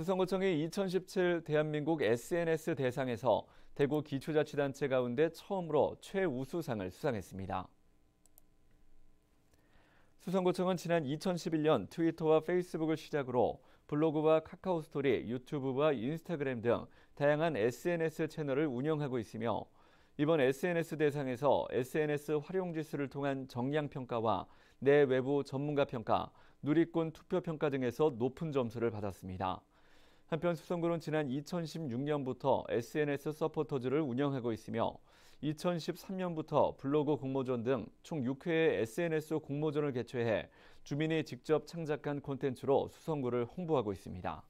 수성구청이 2017 대한민국 SNS 대상에서 대구 기초자치단체 가운데 처음으로 최우수상을 수상했습니다. 수성구청은 지난 2011년 트위터와 페이스북을 시작으로 블로그와 카카오 스토리, 유튜브와 인스타그램 등 다양한 SNS 채널을 운영하고 있으며 이번 SNS 대상에서 SNS 활용 지수를 통한 정량 평가와 내외부 전문가 평가, 누리꾼 투표 평가 등에서 높은 점수를 받았습니다. 한편 수성구는 지난 2016년부터 SNS 서포터즈를 운영하고 있으며 2013년부터 블로그 공모전 등 총 6회의 SNS 공모전을 개최해 주민이 직접 창작한 콘텐츠로 수성구를 홍보하고 있습니다.